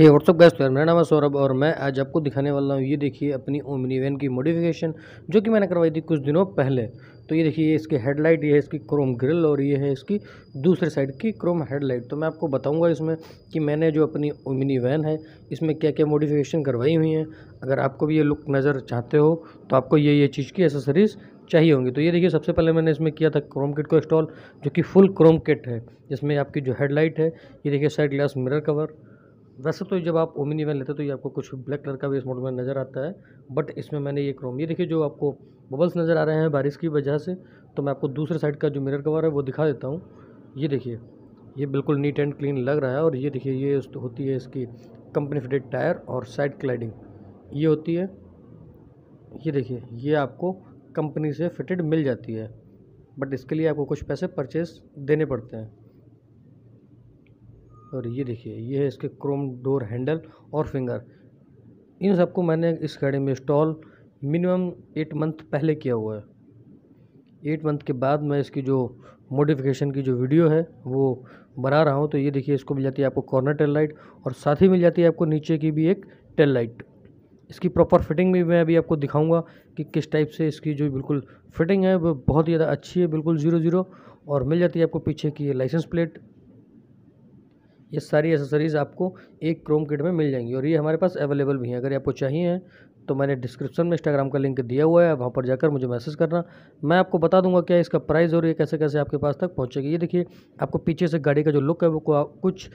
ये WhatsApp gas मेरा नाम है सौरभ और मैं आज आपको दिखाने वाला हूँ ये देखिए अपनी ओमनी वैन की मॉडिफिकेशन जो कि मैंने करवाई थी कुछ दिनों पहले तो ये देखिए इसकी हेडलाइट ये है इसकी क्रोम ग्रिल और ये है इसकी दूसरे साइड की क्रोम हेडलाइट तो मैं आपको बताऊंगा इसमें कि मैंने जो अपनी ओमनी वैन है इसमें क्या क्या मॉडिफिकेशन करवाई हुई हैं अगर आपको भी ये लुक नज़र चाहते हो तो आपको ये ये चीज़ की एसेसरीज़ चाहिए होंगी तो ये देखिए सबसे पहले मैंने इसमें किया था क्रोम किट को इंस्टॉल जो कि फुल क्रोम किट है जिसमें आपकी जो हेडलाइट है ये देखिए साइड ग्लास मिरर कवर वैसे तो जब आप ओमिनी वैन लेते तो ये आपको कुछ ब्लैक कलर का भी इस मॉडल में नज़र आता है बट इसमें मैंने ये क्रोम ये देखिए जो आपको बबल्स नज़र आ रहे हैं बारिश की वजह से तो मैं आपको दूसरे साइड का जो मिरर कवर है वो दिखा देता हूँ ये देखिए ये बिल्कुल नीट एंड क्लीन लग रहा है और ये देखिए ये होती है इसकी कंपनी फिटेड टायर और साइड क्लाइडिंग ये होती है ये देखिए ये आपको कंपनी से फिटेड मिल जाती है बट इसके लिए आपको कुछ पैसे परचेस देने पड़ते हैं और ये देखिए ये है इसके क्रोम डोर हैंडल और फिंगर इन सबको मैंने इस गाड़ी में इंस्टॉल मिनिमम एट मंथ पहले किया हुआ है एट मंथ के बाद मैं इसकी जो मॉडिफिकेशन की जो वीडियो है वो बना रहा हूँ तो ये देखिए इसको मिल जाती है आपको कॉर्नर टेल लाइट और साथ ही मिल जाती है आपको नीचे की भी एक टेल लाइट इसकी प्रॉपर फिटिंग भी मैं अभी आपको दिखाऊंगा कि किस टाइप से इसकी जो बिल्कुल फिटिंग है वो बहुत ही ज़्यादा अच्छी है बिल्कुल ज़ीरो ज़ीरो और मिल जाती है आपको पीछे की लाइसेंस प्लेट ये सारी एसेसरीज़ आपको एक क्रोम किट में मिल जाएंगी और ये हमारे पास अवेलेबल भी हैं अगर आपको चाहिए तो मैंने डिस्क्रिप्शन में इंस्टाग्राम का लिंक दिया हुआ है वहाँ पर जाकर मुझे मैसेज करना मैं आपको बता दूंगा क्या इसका प्राइस और ये कैसे कैसे आपके पास तक पहुँचेगी ये देखिए आपको पीछे से गाड़ी का जो लुक है वो कुछ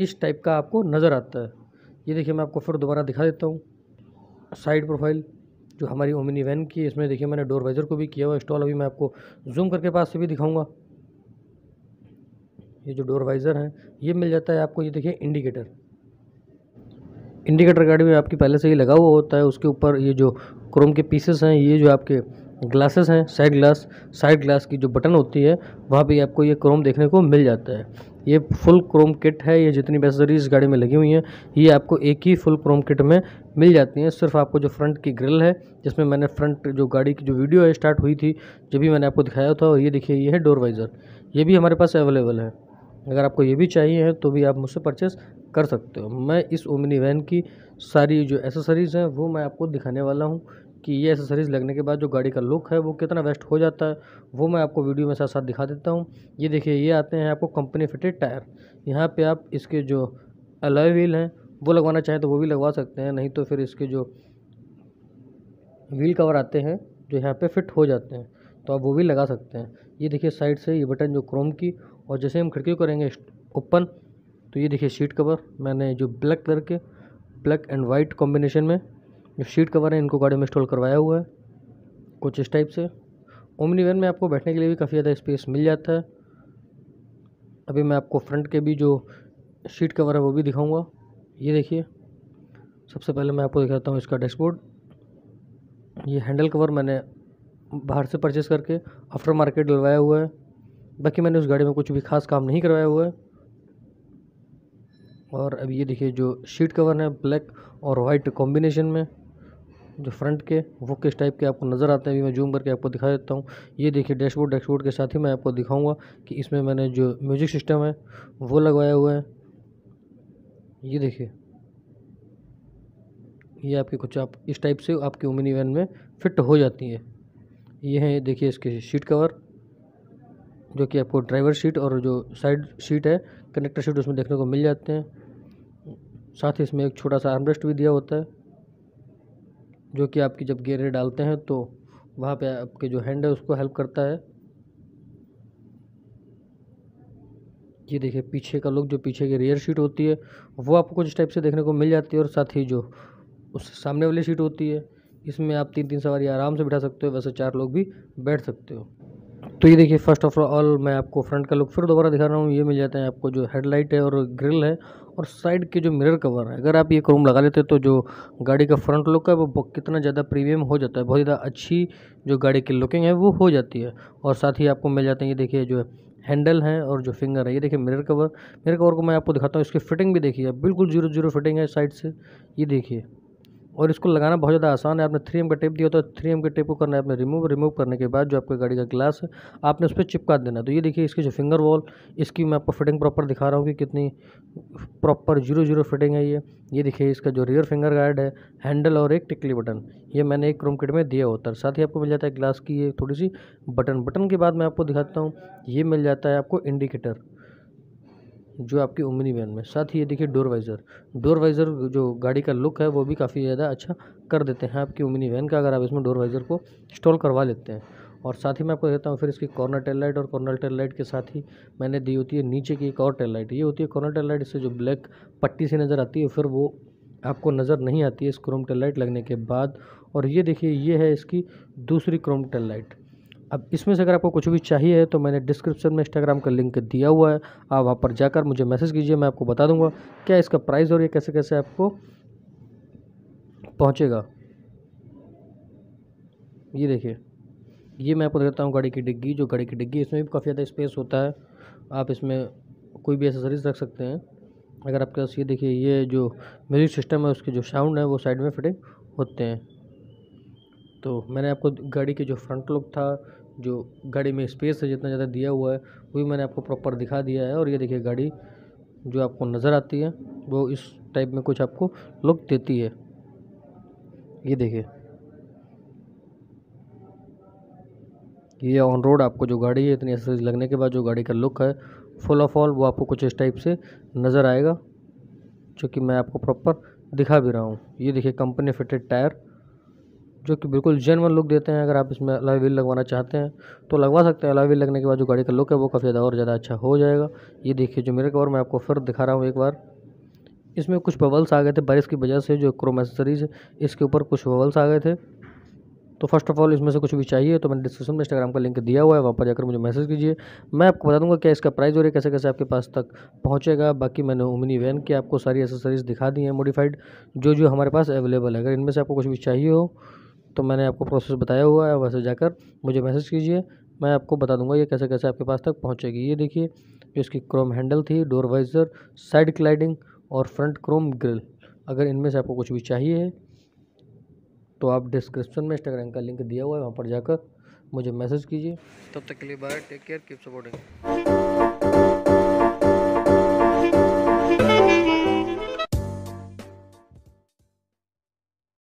इस टाइप का आपको नज़र आता है ये देखिए मैं आपको फिर दोबारा दिखा देता हूँ साइड प्रोफाइल जो हमारी ओमिनी वैन की इसमें देखिए मैंने डोर वाइजर को भी किया हुआ इंस्टॉल अभी मैं आपको जूम करके पास से भी दिखाऊंगा ये जो डोर वाइज़र है ये मिल जाता है आपको ये देखिए इंडिकेटर इंडिकेटर गाड़ी में आपकी पहले से ही लगा हुआ होता है उसके ऊपर ये जो क्रोम के पीसेस हैं ये जो आपके ग्लासेस हैं साइड ग्लास साइड ग्लास की जो बटन होती है वहाँ पे आपको ये क्रोम देखने को मिल जाता है ये फुल क्रोम किट है ये जितनी बेसरी इस गाड़ी में लगी हुई हैं ये आपको एक ही फुल क्रोम किट में मिल जाती हैं सिर्फ आपको जो फ्रंट की ग्रिल है जिसमें मैंने फ्रंट जो गाड़ी की जो वीडियो है स्टार्ट हुई थी जब भी मैंने आपको दिखाया था और ये देखिए ये है डोर वाइज़र ये भी हमारे पास अवेलेबल है अगर आपको ये भी चाहिए है तो भी आप मुझसे परचेस कर सकते हो मैं इस ओमिनी वैन की सारी जो एसेसरीज़ हैं वो मैं आपको दिखाने वाला हूँ कि ये एसेसरीज़ लगने के बाद जो गाड़ी का लुक है वो कितना वेस्ट हो जाता है वो मैं आपको वीडियो में साथ साथ दिखा देता हूँ ये देखिए ये आते हैं आपको कंपनी फिटेड टायर यहाँ पर आप इसके जो अलॉय व्हील हैं वो लगवाना चाहें तो वो भी लगवा सकते हैं नहीं तो फिर इसके जो व्हील कवर आते हैं जो यहाँ पर फिट हो जाते हैं तो आप वो भी लगा सकते हैं ये देखिए साइड से ये बटन जो क्रोम की और जैसे हम खिड़की करेंगे ओपन तो ये देखिए शीट कवर मैंने जो ब्लैक कलर के ब्लैक एंड वाइट कॉम्बिनेशन में जो शीट कवर है इनको गाड़ी में इंस्टॉल करवाया हुआ है कुछ इस टाइप से ओमनी वैन में आपको बैठने के लिए भी काफ़ी ज़्यादा स्पेस मिल जाता है अभी मैं आपको फ्रंट के भी जो शीट कवर है वो भी दिखाऊंगा ये देखिए सबसे पहले मैं आपको दिखाता हूँ इसका डैशबोर्ड ये हैंडल कवर मैंने बाहर से परचेस करके आफ्टर मार्केट डलवाया हुआ है बाकी मैंने उस गाड़ी में कुछ भी खास काम नहीं करवाया हुआ है और अब ये देखिए जो शीट कवर है ब्लैक और वाइट कॉम्बिनेशन में जो फ्रंट के वो किस टाइप के आपको नज़र आते हैं अभी मैं जूम करके आपको दिखा देता हूँ ये देखिए डैशबोर्ड डैशबोर्ड के साथ ही मैं आपको दिखाऊंगा कि इसमें मैंने जो म्यूजिक सिस्टम है वो लगवाया हुआ है ये देखिए ये आपके कुछ आप इस टाइप से आपकी ओमिनी वैन में फिट हो जाती है ये हैं देखिए इसके शीट कवर जो कि आपको ड्राइवर सीट और जो साइड सीट है कनेक्टर सीट उसमें देखने को मिल जाते हैं साथ ही इसमें एक छोटा सा आर्मरेस्ट भी दिया होता है जो कि आपकी जब गेयर डालते हैं तो वहाँ पे आपके जो हैंड है उसको हेल्प करता है ये देखिए पीछे का लुक जो पीछे की रियर सीट होती है वो आपको कुछ टाइप से देखने को मिल जाती है और साथ ही जो उस सामने वाली सीट होती है इसमें आप तीन तीन सवारी आराम से बिठा सकते हो वैसे चार लोग भी बैठ सकते हो तो ये देखिए फर्स्ट ऑफ ऑल मैं आपको फ्रंट का लुक फिर दोबारा दिखा रहा हूँ ये मिल जाता है आपको जो हेडलाइट है और ग्रिल है और साइड के जो मिरर कवर है अगर आप ये क्रोम लगा लेते तो जो गाड़ी का फ्रंट लुक है वो कितना ज़्यादा प्रीमियम हो जाता है बहुत ज़्यादा अच्छी जो गाड़ी की लुकिंग है वो हो जाती है और साथ ही आपको मिल जाते हैं ये देखिए जो हैंडल है और जो फिंगर है ये देखिए मिरर कवर मिरर कवर को मैं आपको दिखाता हूँ इसकी फिटिंग भी देखिए बिल्कुल जीरो जीरो फिटिंग है साइड से ये देखिए और इसको लगाना बहुत ज़्यादा आसान है आपने थ्री एम का टेप दिया तो थ्री एम के टेप को करना है आपने रिमूव रिमूव करने के बाद जो आपके गाड़ी का ग्लास है आपने उस पर चिपका देना है तो ये देखिए इसकी जो फिंगर वॉल इसकी मैं आपको फिटिंग प्रॉपर दिखा रहा हूँ कि कितनी प्रॉपर जीरो जीरो फिटिंग है ये ये देखिए इसका जो रियर फिंगर गार्ड है हैंडल और एक टिकली बटन ये मैंने एक क्रोम किट में दिया होता है साथ ही आपको मिल जाता है ग्लास की ये थोड़ी सी बटन बटन के बाद मैं आपको दिखाता हूँ ये मिल जाता है आपको इंडिकेटर जो आपकी ओमनी वैन में साथ ही ये देखिए डोर वाइज़र डोर वाइज़र जो गाड़ी का लुक है वो भी काफ़ी ज़्यादा अच्छा कर देते हैं आपकी ओमनी वैन का अगर आप इसमें डोर वाइज़र को इंस्टॉल करवा लेते हैं और साथ ही मैं आपको देता हूँ फिर इसकी कॉर्नर टेल लाइट और कॉर्नर टेल लाइट के साथ ही मैंने दी होती है नीचे की एक और टेल लाइट ये होती है कॉर्नर टेल लाइट इससे जो ब्लैक पट्टी सी नज़र आती है फिर वो आपको नज़र नहीं आती है इस क्रोम टेल लाइट लगने के बाद और ये देखिए ये है इसकी दूसरी क्रोम टेल लाइट अब इसमें से अगर आपको कुछ भी चाहिए तो मैंने डिस्क्रिप्शन में इंस्टाग्राम का लिंक दिया हुआ है आप वहाँ पर जाकर मुझे मैसेज कीजिए मैं आपको बता दूंगा क्या इसका प्राइस और ये कैसे कैसे आपको पहुँचेगा ये देखिए ये मैं आपको देता हूँ गाड़ी की डिग्गी जो गाड़ी की डिग्गी इसमें भी काफ़ी ज़्यादा स्पेस होता है आप इसमें कोई भी एसेसरीज रख सकते हैं अगर आपके पास ये देखिए ये जो म्यूज़िक सिस्टम है उसके जो साउंड है वो साइड में फिटिंग होते हैं तो मैंने आपको गाड़ी के जो फ्रंट लुक था जो गाड़ी में स्पेस है जितना ज़्यादा दिया हुआ है वो भी मैंने आपको प्रॉपर दिखा दिया है और ये देखिए गाड़ी जो आपको नज़र आती है वो इस टाइप में कुछ आपको लुक देती है ये देखिए ये ऑन रोड आपको जो गाड़ी है इतनी एक्सरसाइज लगने के बाद जो गाड़ी का लुक है फुल ऑफ ऑल वो आपको कुछ इस टाइप से नज़र आएगा जो कि मैं आपको प्रॉपर दिखा भी रहा हूँ ये देखिए कंपनी फिटेड टायर जो कि बिल्कुल जेनवन लुक देते हैं अगर आप इसमें अलॉय व्हील लगवाना चाहते हैं तो लगवा सकते हैं अलॉय व्हील लगने के बाद जो गाड़ी का लुक है वो काफ़ी ज़्यादा और ज़्यादा अच्छा हो जाएगा ये देखिए जो मेरे कवर मैं आपको फिर दिखा रहा हूँ एक बार इसमें कुछ बबल्स आ गए थे बारिश की वजह से जो क्रोमेसरीज इसके ऊपर कुछ बबल्स आ गए थे तो फर्स्ट ऑफ ऑल इसमें से कुछ भी चाहिए तो मैंने डिस्क्रिप्शन में इंस्टाग्राम का लिंक दिया हुआ है वहाँ पर जाकर मुझे मैसेज कीजिए मैं आपको बता दूंगा क्या इसका प्राइस और कैसे कैसे आपके पास तक पहुँचेगा बाकी मैंने उमनी वैन की आपको सारी एसेसरीज़ दिखा दी हैं मॉडिफाइड जो जो हमारे पास अवेलेबल है अगर इनमें से आपको कुछ भी चाहिए हो तो मैंने आपको प्रोसेस बताया हुआ है वैसे जाकर मुझे मैसेज कीजिए मैं आपको बता दूंगा ये कैसे कैसे आपके पास तक पहुँचेगी ये देखिए जो इसकी क्रोम हैंडल थी डोर वाइजर साइड क्लाइडिंग और फ्रंट क्रोम ग्रिल अगर इनमें से आपको कुछ भी चाहिए तो आप डिस्क्रिप्शन में इंस्टाग्राम का लिंक दिया हुआ है वहाँ पर जाकर मुझे मैसेज कीजिए तब तक के लिए bye take care keep supporting